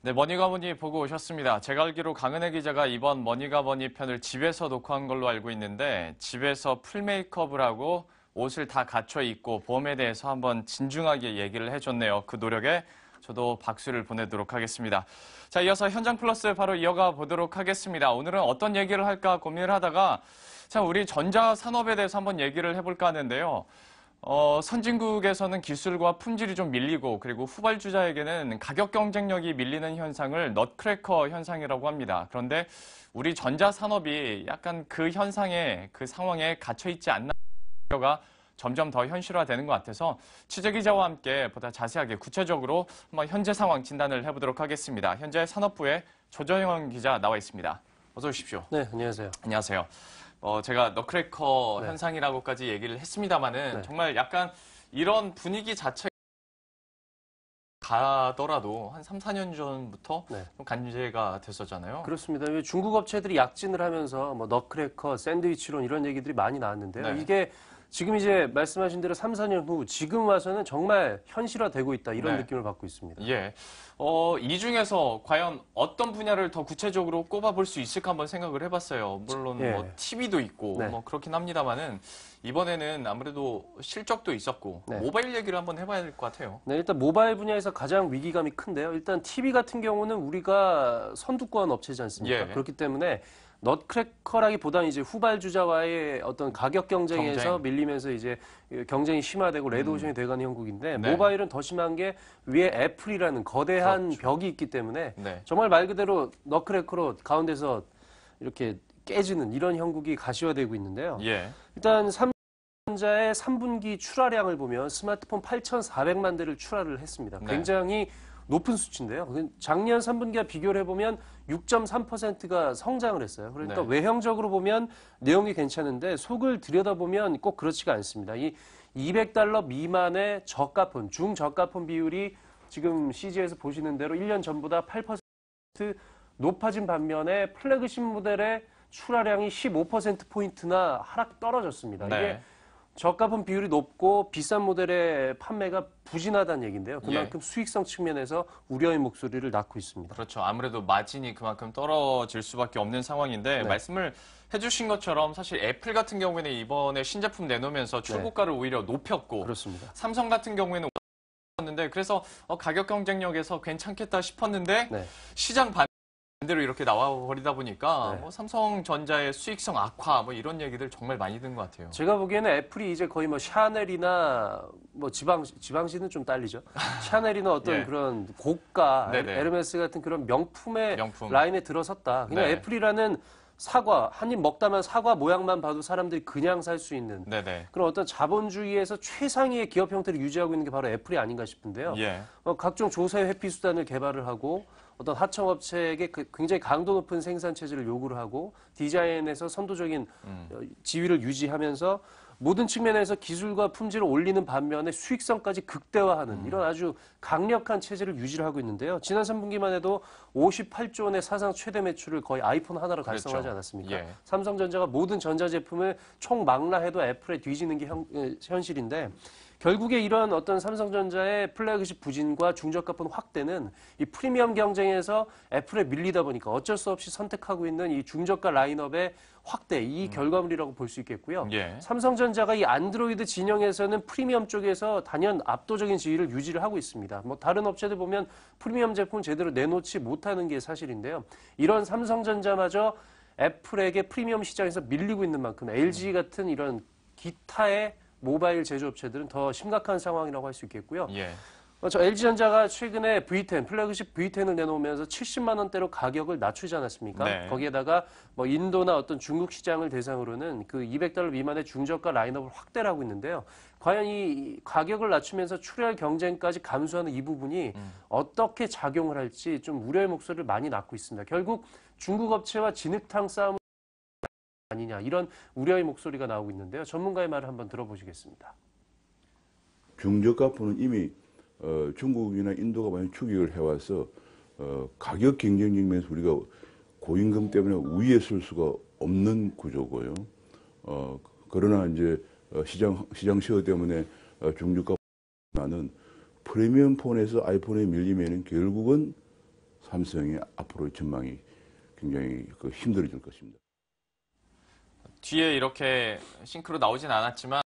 네, 머니가머니 보고 오셨습니다. 제가 알기로 강은혜 기자가 이번 머니가머니 편을 집에서 녹화한 걸로 알고 있는데 집에서 풀 메이크업을 하고 옷을 다 갖춰 입고 봄에 대해서 한번 진중하게 얘기를 해줬네요. 그 노력에 저도 박수를 보내도록 하겠습니다. 자, 이어서 현장 플러스 바로 이어가 보도록 하겠습니다. 오늘은 어떤 얘기를 할까 고민을 하다가 참 우리 전자 산업에 대해서 한번 얘기를 해볼까 하는데요. 어, 선진국에서는 기술과 품질이 좀 밀리고 그리고 후발주자에게는 가격 경쟁력이 밀리는 현상을 넛크래커 현상이라고 합니다. 그런데 우리 전자산업이 약간 그 현상에 그 상황에 갇혀 있지 않나 가 점점 더 현실화되는 것 같아서 취재 기자와 함께 보다 자세하게 구체적으로 한번 현재 상황 진단을 해보도록 하겠습니다. 현재 산업부의 조정영 기자 나와 있습니다. 어서 오십시오. 네, 안녕하세요. 안녕하세요. 어, 제가 너크래커 네. 현상이라고까지 얘기를 했습니다마는 네. 정말 약간 이런 분위기 자체 가더라도 한 3, 4년 전부터 네. 좀 간제가 됐었잖아요. 그렇습니다. 중국 업체들이 약진을 하면서 뭐 너크래커, 샌드위치론 이런 얘기들이 많이 나왔는데요. 네. 이게 지금 이제 말씀하신 대로 3, 4년 후 지금 와서는 정말 현실화되고 있다 이런 네. 느낌을 받고 있습니다. 예. 어, 이 중에서 과연 어떤 분야를 더 구체적으로 꼽아볼 수 있을까 한번 생각을 해봤어요. 물론 뭐 예. 뭐 TV도 있고 네. 뭐 그렇긴 합니다만은 이번에는 아무래도 실적도 있었고 네. 모바일 얘기를 한번 해봐야 될 것 같아요. 네, 일단 모바일 분야에서 가장 위기감이 큰데요. 일단 TV 같은 경우는 우리가 선두권 업체지 않습니까? 예. 그렇기 때문에 넛크래커라기보다는 이제 후발주자와의 어떤 가격 경쟁에서 경쟁. 밀리면서 이제 경쟁이 심화되고 레드오션이 음. 돼가는 형국인데 네. 모바일은 더 심한 게 위에 애플이라는 거대한 그렇죠. 벽이 있기 때문에 네. 정말 말 그대로 넛크래커로 가운데서 이렇게 깨지는 이런 형국이 가시화되고 있는데요. 예. 일단 삼성전자의 3분기 출하량을 보면 스마트폰 8,400만 대를 출하를 했습니다. 네. 굉장히 높은 수치인데요. 그 작년 3분기와 비교를 해보면 6.3%가 성장을 했어요. 그러니까 네. 외형적으로 보면 내용이 괜찮은데 속을 들여다보면 꼭 그렇지가 않습니다. 이 200달러 미만의 저가폰, 중저가폰 비율이 지금 CG에서 보시는 대로 1년 전보다 8% 높아진 반면에 플래그십 모델의 출하량이 15%포인트나 하락 떨어졌습니다. 네. 이게 저가품 비율이 높고 비싼 모델의 판매가 부진하다는 얘기인데요. 그만큼 예. 수익성 측면에서 우려의 목소리를 낳고 있습니다. 그렇죠. 아무래도 마진이 그만큼 떨어질 수밖에 없는 상황인데 네. 말씀을 해주신 것처럼 사실 애플 같은 경우에는 이번에 신제품 내놓으면서 출고가를 네. 오히려 높였고 그렇습니다. 삼성 같은 경우에는 올랐는데 그래서 어, 가격 경쟁력에서 괜찮겠다 싶었는데 네. 시장 반 그대로 이렇게 나와버리다 보니까 네. 뭐 삼성전자의 수익성 악화 뭐 이런 얘기들 정말 많이 든 것 같아요. 제가 보기에는 애플이 이제 거의 뭐 샤넬이나 뭐 지방, 지방시는 좀 딸리죠. 샤넬이나 어떤 예. 그런 고가, 네네. 네. 에르메스 같은 그런 명품의 명품. 라인에 들어섰다. 그냥 네. 애플이라는 사과 한 입 먹다만 사과 모양만 봐도 사람들이 그냥 살 수 있는 네네. 네. 그런 어떤 자본주의에서 최상위의 기업 형태를 유지하고 있는 게 바로 애플이 아닌가 싶은데요. 예. 어, 각종 조사의 회피 수단을 개발을 하고 어떤 하청업체에게 그 굉장히 강도 높은 생산 체제를 요구를 하고 디자인에서 선도적인 음. 어, 지위를 유지하면서 모든 측면에서 기술과 품질을 올리는 반면에 수익성까지 극대화하는 음. 이런 아주 강력한 체제를 유지를 하고 있는데요. 지난 3분기만 해도 58조 원의 사상 최대 매출을 거의 아이폰 하나로 그렇죠. 달성하지 않았습니까? 예. 삼성전자가 모든 전자제품을 총망라해도 애플에 뒤지는 게 현, 예, 현실인데 결국에 이러한 어떤 삼성전자의 플래그십 부진과 중저가폰 확대는 이 프리미엄 경쟁에서 애플에 밀리다 보니까 어쩔 수 없이 선택하고 있는 이 중저가 라인업의 확대 이 음. 결과물이라고 볼 수 있겠고요. 예. 삼성전자가 이 안드로이드 진영에서는 프리미엄 쪽에서 단연 압도적인 지위를 유지를 하고 있습니다. 뭐 다른 업체들 보면 프리미엄 제품 제대로 내놓지 못하는 게 사실인데요. 이런 삼성전자마저 애플에게 프리미엄 시장에서 밀리고 있는 만큼 LG 음. 같은 이런 기타의 모바일 제조업체들은 더 심각한 상황이라고 할 수 있겠고요. 예. 어, 저 LG전자가 최근에 V10 플래그십 V10을 내놓으면서 70만 원대로 가격을 낮추지 않았습니까? 네. 거기에다가 뭐 인도나 어떤 중국 시장을 대상으로는 그 200달러 미만의 중저가 라인업을 확대를 하고 있는데요. 과연 이 가격을 낮추면서 출혈 경쟁까지 감소하는 이 부분이 음. 어떻게 작용을 할지 좀 우려의 목소리를 많이 낳고 있습니다. 결국 중국 업체와 진흙탕 싸움 아니냐 이런 우려의 목소리가 나오고 있는데요. 전문가의 말을 한번 들어보시겠습니다. 중저가포는 이미 어, 중국이나 인도가 많이 추격을 해와서 어, 가격 경쟁력 면에서 우리가 고임금 때문에 우위에 설 수가 없는 구조고요. 어, 그러나 이제 어, 시장 시장 시어 때문에 어, 중저가 나는 프리미엄 폰에서 아이폰에 밀리면 결국은 삼성이 앞으로 전망이 굉장히 그 힘들어질 것입니다. 뒤에 이렇게 싱크로 나오진 않았지만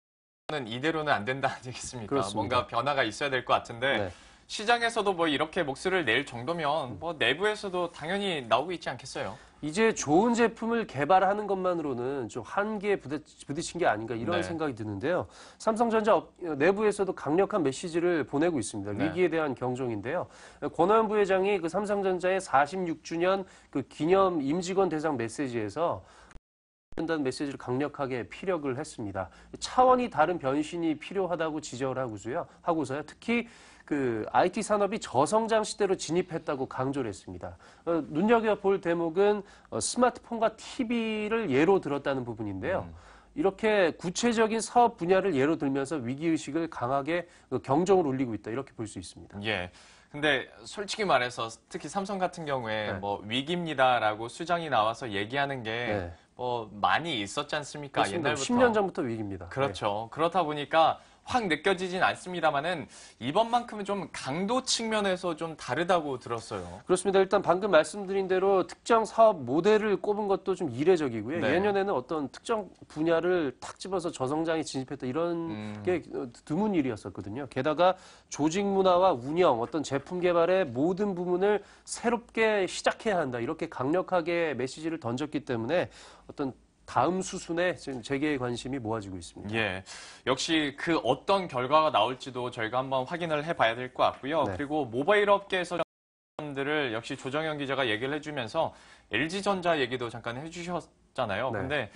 이대로는 안 된다 는얘기겠습니까 그렇습니다. 뭔가 변화가 있어야 될 것 같은데 네. 시장에서도 뭐 이렇게 목소리를 낼 정도면 음. 뭐 내부에서도 당연히 나오고 있지 않겠어요? 이제 좋은 제품을 개발하는 것만으로는 좀 한계에 부딪힌 게 아닌가 이런 네. 생각이 드는데요. 삼성전자 내부에서도 강력한 메시지를 보내고 있습니다. 네. 위기에 대한 경종인데요. 권호연 부회장이 그 삼성전자의 46주년 그 기념 임직원 대상 메시지에서 한다는 메시지를 강력하게 피력을 했습니다. 차원이 다른 변신이 필요하다고 지적하고서요. 을 하고서요. 특히 그 IT 산업이 저성장 시대로 진입했다고 강조를 했습니다. 어, 눈여겨볼 대목은 어, 스마트폰과 TV를 예로 들었다는 부분인데요. 음. 이렇게 구체적인 사업 분야를 예로 들면서 위기의식을 강하게 어, 경종을 울리고 있다. 이렇게 볼 수 있습니다. 예. 근데 솔직히 말해서 특히 삼성 같은 경우에 네. 뭐 위기입니다라고 수장이 나와서 얘기하는 게 네. 어, 많이 있었지 않습니까? 옛날부터 10년 전부터 위기입니다. 그렇죠. 네. 그렇다 보니까 확 느껴지진 않습니다만은 이번만큼은 좀 강도 측면에서 좀 다르다고 들었어요. 그렇습니다. 일단 방금 말씀드린 대로 특정 사업 모델을 꼽은 것도 좀 이례적이고요. 네. 예년에는 어떤 특정 분야를 탁 집어서 저성장에 진입했다 이런 음. 게 어, 드문 일이었었거든요. 게다가 조직 문화와 운영, 어떤 제품 개발의 모든 부분을 새롭게 시작해야 한다 이렇게 강력하게 메시지를 던졌기 때문에 어떤 다음 수순에 지금 재계의 관심이 모아지고 있습니다. 예. 역시 그 어떤 결과가 나올지도 저희가 한번 확인을 해봐야 될 것 같고요. 네. 그리고 모바일 업계에서 들을 역시 조정현 기자가 얘기를 해주면서 LG전자 얘기도 잠깐 해주셨잖아요. 네. 근데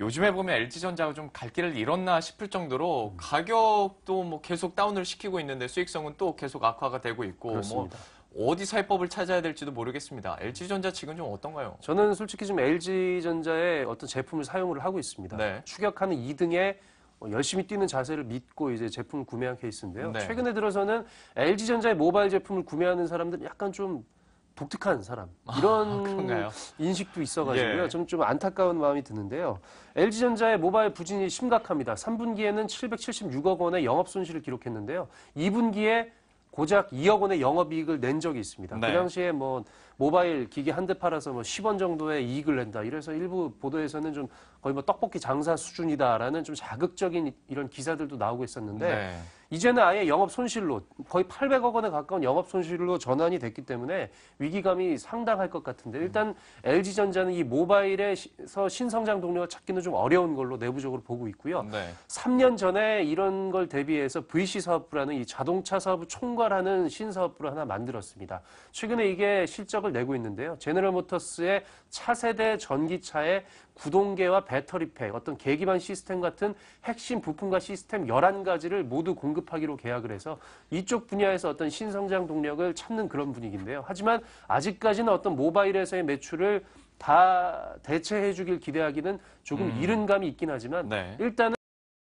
요즘에 보면 LG전자가 좀 갈 길을 잃었나 싶을 정도로 음. 가격도 뭐 계속 다운을 시키고 있는데 수익성은 또 계속 악화가 되고 있고 뭐 그렇습니다. 뭐 어디서 해법을 찾아야 될지도 모르겠습니다. LG전자 측은 좀 어떤가요? 저는 솔직히 지금 LG전자의 어떤 제품을 사용을 하고 있습니다. 네. 추격하는 2등에 뭐 열심히 뛰는 자세를 믿고 이제 제품 구매한 케이스인데요. 네. 최근에 들어서는 LG전자의 모바일 제품을 구매하는 사람들은 약간 좀 독특한 사람 아, 이런 아, 인식도 있어가지고요. 좀좀 예. 좀 안타까운 마음이 드는데요. LG전자의 모바일 부진이 심각합니다. 3분기에는 776억 원의 영업 손실을 기록했는데요. 2분기에 고작 2억 원의 영업이익을 낸 적이 있습니다. 그 네. 그 당시에 뭐 모바일 기기 한 대 팔아서 뭐 10원 정도의 이익을 낸다. 이래서 일부 보도에서는 좀 거의 뭐 떡볶이 장사 수준이다라는 좀 자극적인 이런 기사들도 나오고 있었는데 네. 이제는 아예 영업 손실로 거의 800억 원에 가까운 영업 손실로 전환이 됐기 때문에 위기감이 상당할 것 같은데 일단 LG전자는 이 모바일에서 신성장 동력을 찾기는 좀 어려운 걸로 내부적으로 보고 있고요. 네. 3년 전에 이런 걸 대비해서 VC 사업부라는 이 자동차 사업을 총괄하는 신사업부를 하나 만들었습니다. 최근에 이게 실적을 내고 있는데요. 제너럴모터스의 차세대 전기차에 구동계와 배터리팩, 어떤 계기반 시스템 같은 핵심 부품과 시스템 11가지를 모두 공급하기로 계약을 해서 이쪽 분야에서 어떤 신성장 동력을 찾는 그런 분위기인데요. 하지만 아직까지는 어떤 모바일에서의 매출을 다 대체해 주길 기대하기는 조금 음. 이른 감이 있긴 하지만 네. 일단은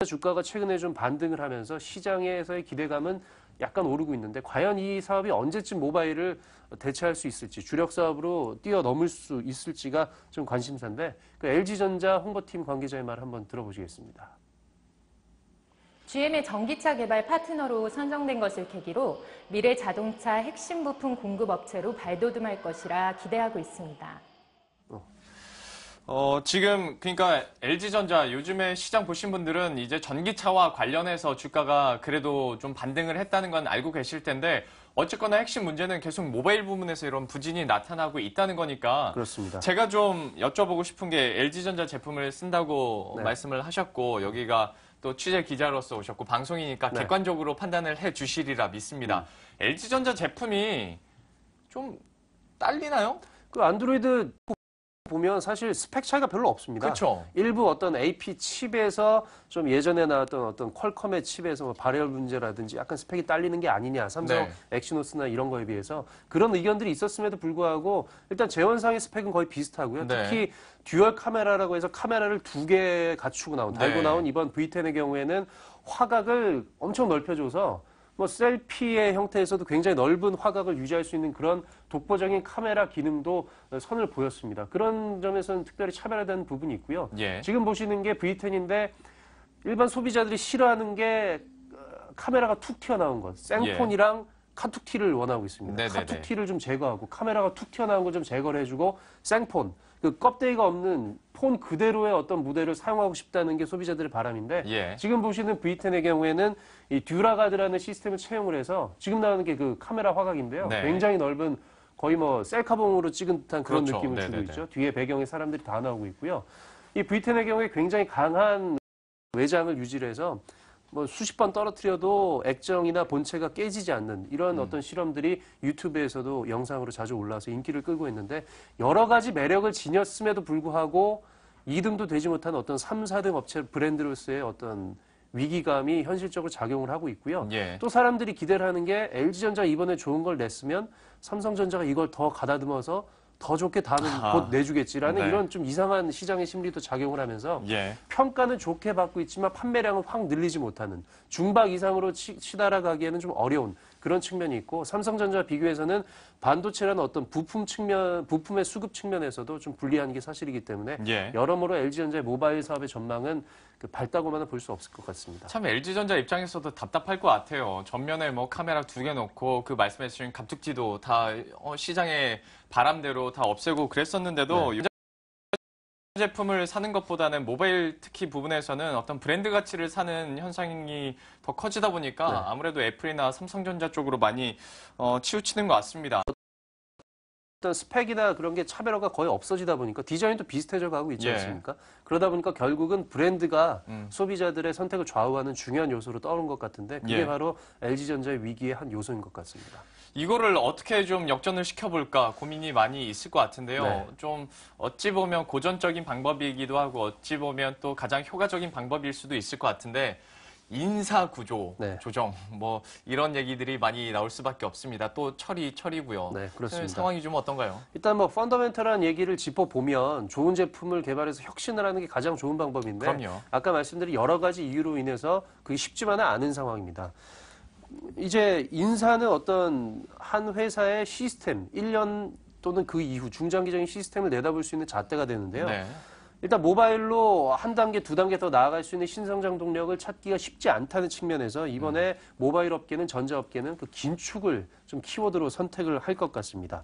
주가가 최근에 좀 반등을 하면서 시장에서의 기대감은 약간 오르고 있는데 과연 이 사업이 언제쯤 모바일을 대체할 수 있을지 주력 사업으로 뛰어넘을 수 있을지가 좀 관심사인데 그 LG전자 홍보팀 관계자의 말 한번 들어보시겠습니다. GM의 전기차 개발 파트너로 선정된 것을 계기로 미래 자동차 핵심 부품 공급 업체로 발돋움할 것이라 기대하고 있습니다. 어, 지금 그러니까 LG전자 요즘에 시장 보신 분들은 이제 전기차와 관련해서 주가가 그래도 좀 반등을 했다는 건 알고 계실 텐데 어쨌거나 핵심 문제는 계속 모바일 부문에서 이런 부진이 나타나고 있다는 거니까 그렇습니다. 제가 좀 여쭤보고 싶은 게 LG전자 제품을 쓴다고 네. 말씀을 하셨고 여기가 또 취재 기자로서 오셨고 방송이니까 네. 객관적으로 판단을 해 주시리라 믿습니다. 음. LG전자 제품이 좀 딸리나요? 그 안드로이드 보면 사실 스펙 차이가 별로 없습니다. 그렇죠. 일부 어떤 AP 칩에서 좀 예전에 나왔던 어떤 퀄컴의 칩에서 뭐 발열 문제라든지 약간 스펙이 딸리는 게 아니냐 삼성 네. 엑시노스나 이런 거에 비해서 그런 의견들이 있었음에도 불구하고 일단 재원상의 스펙은 거의 비슷하고요. 네. 특히 듀얼 카메라라고 해서 카메라를 두 개 갖추고 나온 달고 네. 나온 이번 V10의 경우에는 화각을 엄청 넓혀줘서 뭐 셀피의 형태에서도 굉장히 넓은 화각을 유지할 수 있는 그런 독보적인 카메라 기능도 선을 보였습니다. 그런 점에서는 특별히 차별화된 부분이 있고요. 예. 지금 보시는 게 V10인데 일반 소비자들이 싫어하는 게 어, 카메라가 툭 튀어나온 것. 생폰이랑 예. 카툭 티를 원하고 있습니다. 네네네. 네, 네. 카툭 티를 좀 제거하고 카메라가 툭 튀어나온 걸좀 제거를 해주고 생폰. 그 껍데기가 없는 폰 그대로의 어떤 무대를 사용하고 싶다는 게 소비자들의 바람인데 예. 지금 보시는 V10의 경우에는 이 듀라가드라는 시스템을 채용을 해서 지금 나오는 게 그 카메라 화각인데요. 네. 굉장히 넓은 거의 뭐 셀카봉으로 찍은 듯한 그런 그렇죠. 느낌을 네네네. 주고 있죠. 뒤에 배경에 사람들이 다 나오고 있고요. 이 V10의 경우에 굉장히 강한 외장을 유지를 해서 뭐 수십 번 떨어뜨려도 액정이나 본체가 깨지지 않는 이런 음. 어떤 실험들이 유튜브에서도 영상으로 자주 올라와서 인기를 끌고 있는데 여러 가지 매력을 지녔음에도 불구하고 2등도 되지 못한 어떤 3, 4등 업체 브랜드로서의 어떤 위기감이 현실적으로 작용을 하고 있고요. 예. 또 사람들이 기대를 하는 게 LG전자 이번에 좋은 걸 냈으면 삼성전자가 이걸 더 가다듬어서 더 좋게 다음에 아, 곧 내주겠지라는 네. 이런 좀 이상한 시장의 심리도 작용을 하면서 예. 평가는 좋게 받고 있지만 판매량은 확 늘리지 못하는 중박 이상으로 치, 치달아가기에는 좀 어려운 그런 측면이 있고 삼성전자 비교해서는 반도체라는 어떤 부품 측면, 부품의 수급 측면에서도 좀 불리한 게 사실이기 때문에 예. 여러모로 LG전자의 모바일 사업의 전망은 그밝다고만볼 수 없을 것 같습니다. 참 LG전자 입장에서도 답답할 것 같아요. 전면에 뭐 카메라 두 개놓고그 말씀해주신 감축지도 다 어, 시장의 바람대로 다 없애고 그랬었는데도 네. 제품을 사는 것보다는 모바일 특히 부분에서는 어떤 브랜드 가치를 사는 현상이 더 커지다 보니까 네. 아무래도 애플이나 삼성전자 쪽으로 많이 어, 치우치는 것 같습니다. 어떤 스펙이나 그런 게 차별화가 거의 없어지다 보니까 디자인도 비슷해져 가고 있지 예. 않습니까? 그러다 보니까 결국은 브랜드가 음. 소비자들의 선택을 좌우하는 중요한 요소로 떠오른 것 같은데 그게 예. 바로 LG전자의 위기의 한 요소인 것 같습니다. 이거를 어떻게 좀 역전을 시켜볼까 고민이 많이 있을 것 같은데요. 네. 좀 어찌 보면 고전적인 방법이기도 하고 어찌 보면 또 가장 효과적인 방법일 수도 있을 것 같은데 인사 구조 네. 조정 뭐 이런 얘기들이 많이 나올 수밖에 없습니다. 또 처리 처리고요 네, 그렇습니다. 네, 상황이 좀 어떤가요? 일단 뭐 펀더멘털한 얘기를 짚어 보면 좋은 제품을 개발해서 혁신을 하는 게 가장 좋은 방법인데 그럼요. 아까 말씀드린 여러 가지 이유로 인해서 그게 쉽지만은 않은 상황입니다. 이제 인사는 어떤 한 회사의 시스템, 1년 또는 그 이후 중장기적인 시스템을 내다볼 수 있는 잣대가 되는데요. 네. 일단 모바일로 한 단계, 두 단계 더 나아갈 수 있는 신성장 동력을 찾기가 쉽지 않다는 측면에서 이번에 음. 모바일 업계는 전자업계는 그 긴축을 좀 키워드로 선택을 할 것 같습니다.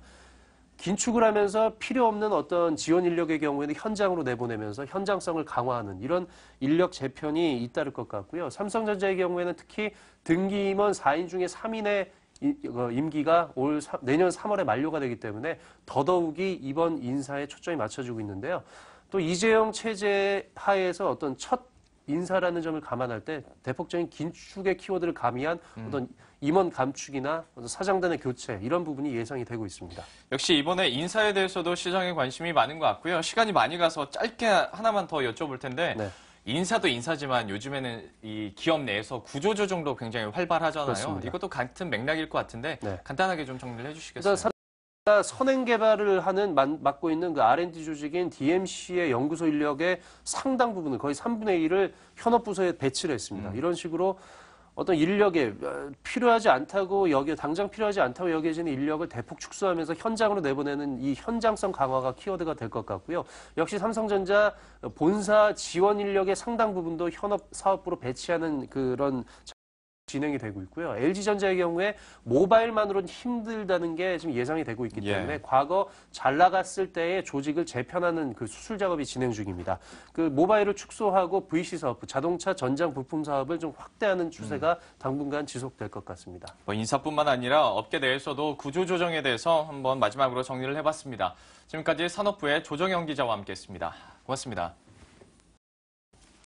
긴축을 하면서 필요 없는 어떤 지원 인력의 경우에는 현장으로 내보내면서 현장성을 강화하는 이런 인력 재편이 잇따를 것 같고요. 삼성전자의 경우에는 특히 등기 임원 4인 중에 3인의 어, 임기가 올 내년 3월에 만료가 되기 때문에 더더욱이 이번 인사에 초점이 맞춰지고 있는데요. 또 이재용 체제 하에서 어떤 첫 인사라는 점을 감안할 때 대폭적인 긴축의 키워드를 가미한 음. 어떤 임원 감축이나 어떤 사장단의 교체 이런 부분이 예상이 되고 있습니다. 역시 이번에 인사에 대해서도 시장에 관심이 많은 것 같고요. 시간이 많이 가서 짧게 하나만 더 여쭤볼 텐데 네. 인사도 인사지만 요즘에는 이 기업 내에서 구조조정도 굉장히 활발하잖아요. 그렇습니다. 이것도 같은 맥락일 것 같은데 네. 간단하게 좀 정리를 해주시겠어요? 선행 개발을 하는 맡고 있는 그 R&D 조직인 DMC의 연구소 인력의 상당 부분을 거의 3분의 1을 현업 부서에 배치를 했습니다. 음. 이런 식으로 어떤 인력에 어, 필요하지 않다고 여기 당장 필요하지 않다고 여겨지는 인력을 대폭 축소하면서 현장으로 내보내는 이 현장성 강화가 키워드가 될 것 같고요. 역시 삼성전자 본사 지원 인력의 상당 부분도 현업 사업부로 배치하는 그런 진행이 되고 있고요. LG전자의 경우에 모바일만으로는 힘들다는 게 지금 예상이 되고 있기 예. 때문에 예. 과거 잘 나갔을 때의 조직을 재편하는 그 수술 작업이 진행 중입니다. 그 모바일을 축소하고 VC 사업, 그 자동차 전장 부품 사업을 좀 확대하는 추세가 음. 당분간 지속될 것 같습니다. 뭐 인사뿐만 아니라 업계 내에서도 구조조정에 대해서 한 번 마지막으로 정리를 해봤습니다. 지금까지 산업부의 조정영 기자와 함께했습니다. 고맙습니다.